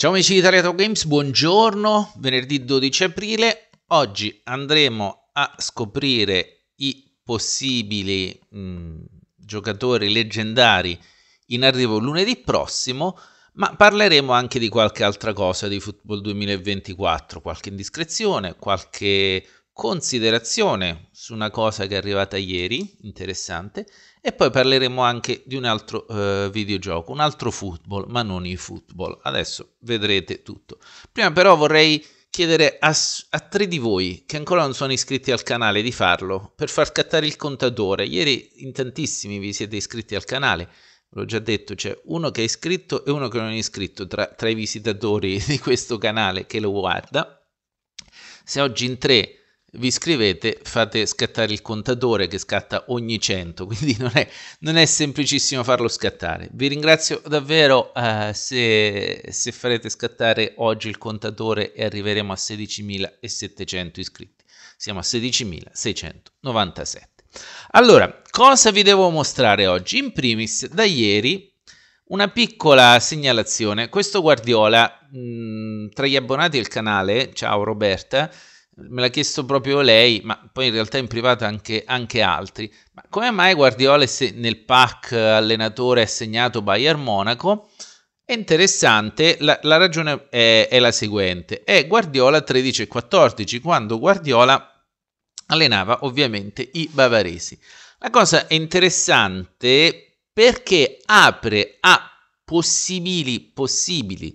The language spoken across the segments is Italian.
Ciao amici di Italiato Games, buongiorno, venerdì 12 aprile. Oggi andremo a scoprire i possibili mh, mm, giocatori leggendari in arrivo lunedì prossimo, ma parleremo anche di qualche altra cosa di Football 2024, qualche indiscrezione, qualche considerazione su una cosa che è arrivata ieri, interessante, e poi parleremo anche di un altro eh, videogioco, un altro football, ma non i football. Adesso vedrete tutto. Prima però vorrei chiedere a, a, tre di voi che ancora non sono iscritti al canale di farlo per far scattare il contatore. Ieri in tantissimi vi siete iscritti al canale, l'ho già detto, c'è uno che è iscritto e uno che non è iscritto tra, tra i visitatori di questo canale che lo guarda. Se oggi in tre vi iscrivete, fate scattare il contatore che scatta ogni 100, quindi non è, non è semplicissimo farlo scattare. Vi ringrazio davvero uh, se, se farete scattare oggi il contatore e arriveremo a 16.700 iscritti. Siamo a 16.697. Allora, cosa vi devo mostrare oggi? In primis, da ieri una piccola segnalazione. Questo Guardiola, mh, mm, tra gli abbonati del canale, ciao Roberta, me l'ha chiesto proprio lei, ma poi in realtà in privato anche, anche altri. Ma come mai Guardiola nel pack allenatore assegnato Bayern Monaco? È interessante, la, la ragione è, è, la seguente, è Guardiola 13 e 14, quando Guardiola allenava ovviamente i bavaresi. La cosa è interessante perché apre a possibili, possibili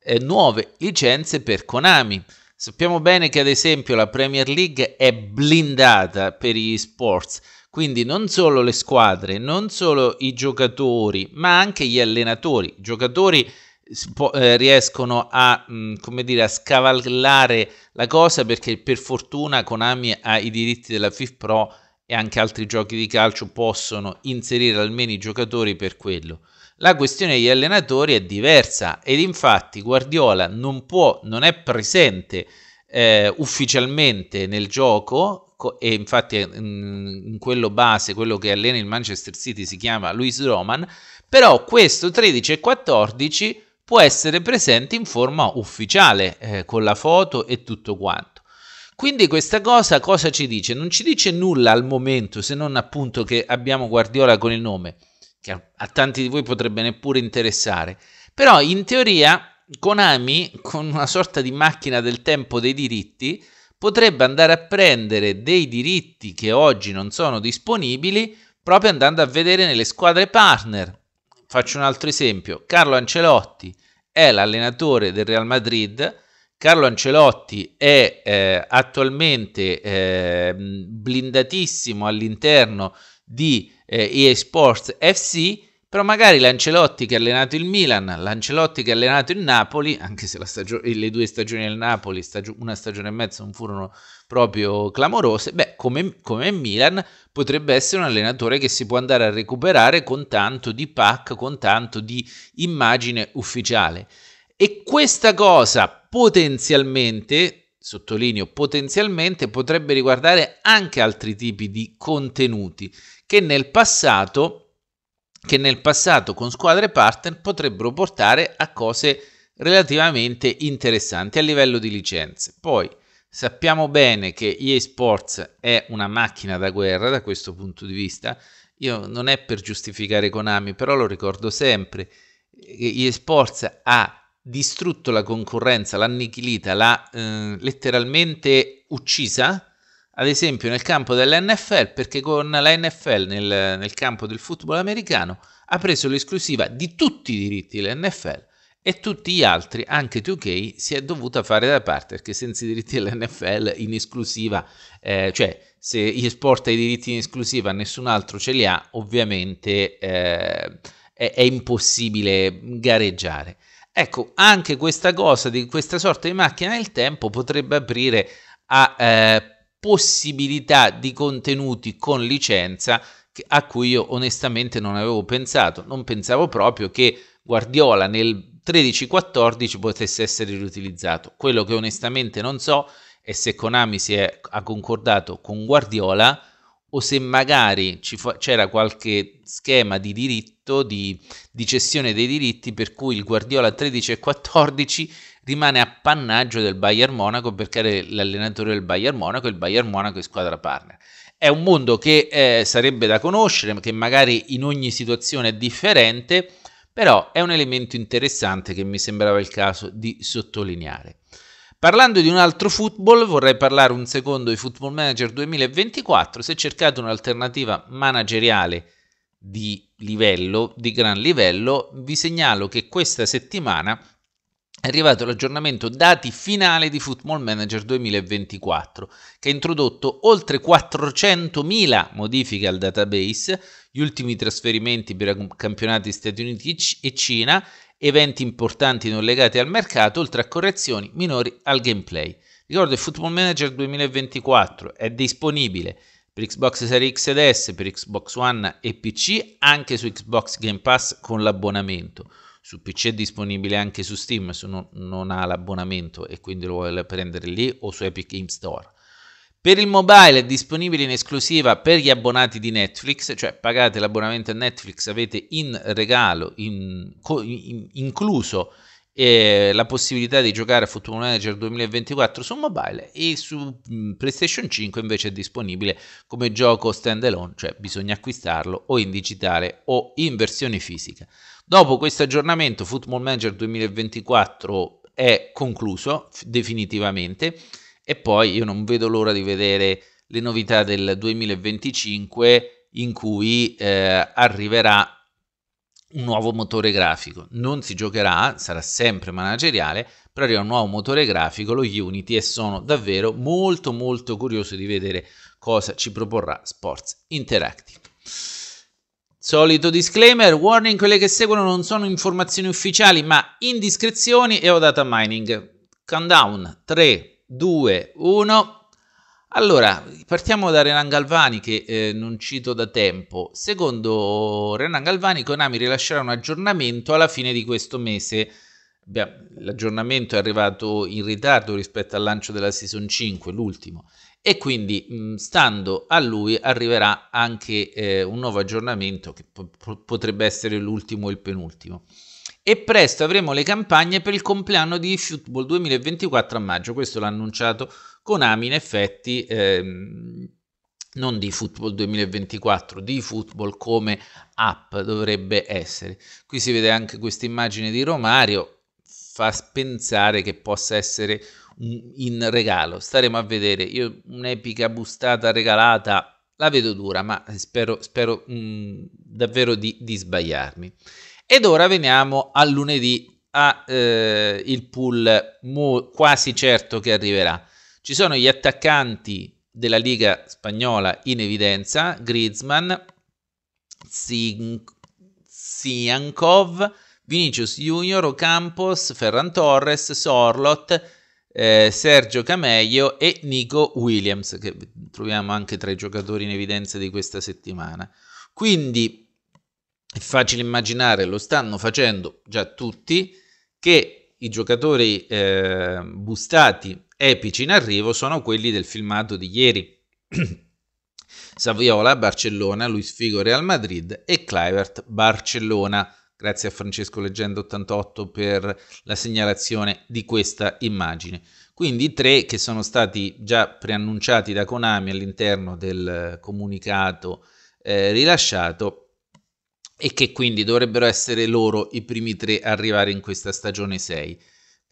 eh, nuove licenze per Konami. Sappiamo bene che ad esempio la Premier League è blindata per gli sports, quindi non solo le squadre, non solo i giocatori, ma anche gli allenatori. I giocatori eh, riescono a, mm, dire, a, scavallare la cosa perché per fortuna Konami ha i diritti della FIF Pro e anche altri giochi di calcio possono inserire almeno i giocatori per quello la questione degli allenatori è diversa ed infatti Guardiola non può, non è presente eh, ufficialmente nel gioco e infatti mm, in quello base, quello che allena il Manchester City si chiama Luis Roman, però questo 13 e 14 può essere presente in forma ufficiale eh, con la foto e tutto quanto. Quindi questa cosa cosa ci dice? Non ci dice nulla al momento se non appunto che abbiamo Guardiola con il nome che a tanti di voi potrebbe neppure interessare, però in teoria Konami, con una sorta di macchina del tempo dei diritti, potrebbe andare a prendere dei diritti che oggi non sono disponibili proprio andando a vedere nelle squadre partner. Faccio un altro esempio, Carlo Ancelotti è l'allenatore del Real Madrid, Carlo Ancelotti è eh, attualmente eh, blindatissimo all'interno di eh, EA Sports FC, però magari l'Ancelotti che ha allenato il Milan, l'Ancelotti che ha allenato il Napoli, anche se stagio- le due stagioni del Napoli, stagio- una stagione e mezza, non furono proprio clamorose, beh, come, come Milan potrebbe essere un allenatore che si può andare a recuperare con tanto di pack, con tanto di immagine ufficiale. E questa cosa potenzialmente, sottolineo potenzialmente, potrebbe riguardare anche altri tipi di contenuti che nel passato, che nel passato con squadre partner potrebbero portare a cose relativamente interessanti a livello di licenze. Poi sappiamo bene che EA Sports è una macchina da guerra da questo punto di vista. Io non è per giustificare Konami, però lo ricordo sempre. EA Sports ha distrutto la concorrenza, l'ha annichilita, l'ha eh, letteralmente uccisa ad esempio nel campo dell'NFL, perché con la NFL nel, nel campo del football americano ha preso l'esclusiva di tutti i diritti dell'NFL e tutti gli altri, anche 2K, si è dovuta fare da parte perché senza i diritti dell'NFL in esclusiva, eh, cioè se gli esporta i diritti in esclusiva nessun altro ce li ha, ovviamente eh, è, è impossibile gareggiare. Ecco, anche questa cosa di questa sorta di macchina del tempo potrebbe aprire a eh, possibilità di contenuti con licenza a cui io onestamente non avevo pensato, non pensavo proprio che Guardiola nel 13-14 potesse essere riutilizzato. Quello che onestamente non so è se Konami si è, ha concordato con Guardiola o se magari fa, c'era qualche schema di diritto, di, di cessione dei diritti per cui il Guardiola 13 e 14 rimane appannaggio del Bayern Monaco perché era l'allenatore del Bayern Monaco e il Bayern Monaco è squadra partner. È un mondo che eh, sarebbe da conoscere, che magari in ogni situazione è differente, però è un elemento interessante che mi sembrava il caso di sottolineare. Parlando di un altro football, vorrei parlare un secondo di Football Manager 2024. Se cercate un'alternativa manageriale di livello, di gran livello, vi segnalo che questa settimana è arrivato l'aggiornamento dati finale di Football Manager 2024, che ha introdotto oltre 400.000 modifiche al database, gli ultimi trasferimenti per campionati Stati Uniti e Cina, eventi importanti non legati al mercato, oltre a correzioni minori al gameplay. Ricordo che Football Manager 2024 è disponibile per Xbox Series X ed S, per Xbox One e PC, anche su Xbox Game Pass con l'abbonamento su PC è disponibile anche su Steam se non, non ha l'abbonamento e quindi lo vuole prendere lì o su Epic Games Store. Per il mobile è disponibile in esclusiva per gli abbonati di Netflix, cioè pagate l'abbonamento a Netflix, avete in regalo, in, in, incluso eh, la possibilità di giocare a Football Manager 2024 su mobile e su mm, PlayStation 5 invece è disponibile come gioco stand alone, cioè bisogna acquistarlo o in digitale o in versione fisica. Dopo questo aggiornamento Football Manager 2024 è concluso definitivamente e poi io non vedo l'ora di vedere le novità del 2025 in cui eh, arriverà un nuovo motore grafico. Non si giocherà, sarà sempre manageriale, però arriva un nuovo motore grafico, lo Unity, e sono davvero molto molto curioso di vedere cosa ci proporrà Sports Interactive. Solito disclaimer, warning, quelle che seguono non sono informazioni ufficiali, ma indiscrezioni e o data mining. Countdown 3, 2, 1. Allora, partiamo da Renan Galvani che eh, non cito da tempo. Secondo Renan Galvani, Konami rilascerà un aggiornamento alla fine di questo mese. L'aggiornamento è arrivato in ritardo rispetto al lancio della Season 5, l'ultimo, e quindi mh, mm, stando a lui arriverà anche eh, un nuovo aggiornamento che po- potrebbe essere l'ultimo o il penultimo. E presto avremo le campagne per il compleanno di Football 2024 a maggio, questo l'ha annunciato Konami in effetti ehm, non di Football 2024, di Football come app dovrebbe essere. Qui si vede anche questa immagine di Romario, fa pensare che possa essere in regalo. Staremo a vedere. Io un'epica bustata regalata la vedo dura, ma spero, spero mh, mm, davvero di, di, sbagliarmi. Ed ora veniamo al lunedì, al eh, pool mo, quasi certo che arriverà. Ci sono gli attaccanti della Liga spagnola in evidenza, Griezmann, Siankov, Vinicius Junior, Ocampos, Ferran Torres, Sorlot, eh, Sergio Cameglio e Nico Williams, che troviamo anche tra i giocatori in evidenza di questa settimana. Quindi è facile immaginare, lo stanno facendo già tutti, che i giocatori eh, bustati epici in arrivo sono quelli del filmato di ieri. Saviola Barcellona, Luis Figo Real Madrid e Clivert Barcellona. Grazie a Francesco Leggendo 88 per la segnalazione di questa immagine. Quindi tre che sono stati già preannunciati da Konami all'interno del eh, comunicato eh, rilasciato e che quindi dovrebbero essere loro i primi tre a arrivare in questa stagione 6.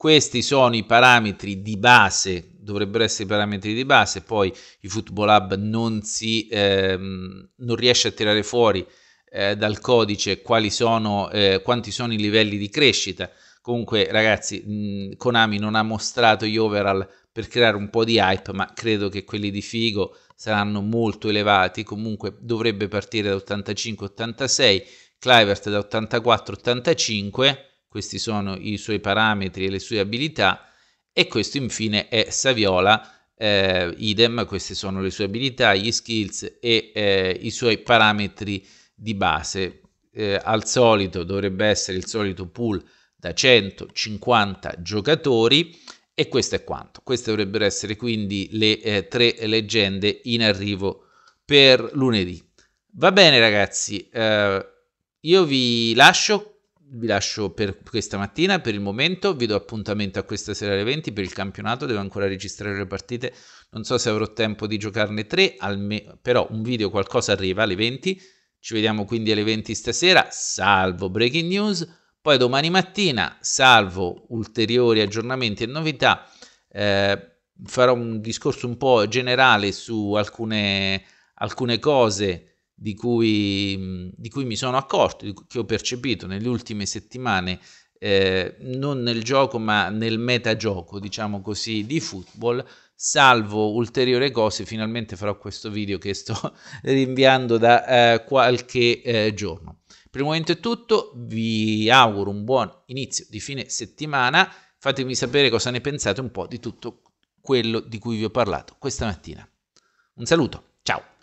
Questi sono i parametri di base, dovrebbero essere i parametri di base, poi i Football Hub non, si, ehm, non riesce a tirare fuori eh, dal codice quali sono, eh, quanti sono i livelli di crescita. Comunque ragazzi, mh, Konami non ha mostrato gli overall per creare un po' di hype, ma credo che quelli di Figo saranno molto elevati, comunque dovrebbe partire da 85-86, Clivert da 84-85 questi sono i suoi parametri e le sue abilità, e questo infine è Saviola, eh, idem, queste sono le sue abilità, gli skills e eh, i suoi parametri di base. Eh, al solito dovrebbe essere il solito pool da 150 giocatori e questo è quanto. Queste dovrebbero essere quindi le eh, tre leggende in arrivo per lunedì. Va bene ragazzi, eh, io vi lascio vi lascio per questa mattina, per il momento, vi do appuntamento a questa sera alle 20 per il campionato, devo ancora registrare le partite, non so se avrò tempo di giocarne tre, alme- però un video qualcosa arriva alle 20, ci vediamo quindi alle 20 stasera, salvo breaking news, poi domani mattina, salvo ulteriori aggiornamenti e novità, eh, farò un discorso un po' generale su alcune, alcune cose di cui, di cui mi sono accorto, che ho percepito nelle ultime settimane, eh, non nel gioco ma nel metagioco, diciamo così, di football, salvo ulteriori cose, finalmente farò questo video che sto rinviando da eh, qualche eh, giorno. Per il momento è tutto, vi auguro un buon inizio di fine settimana, fatemi sapere cosa ne pensate un po' di tutto quello di cui vi ho parlato questa mattina. Un saluto, ciao!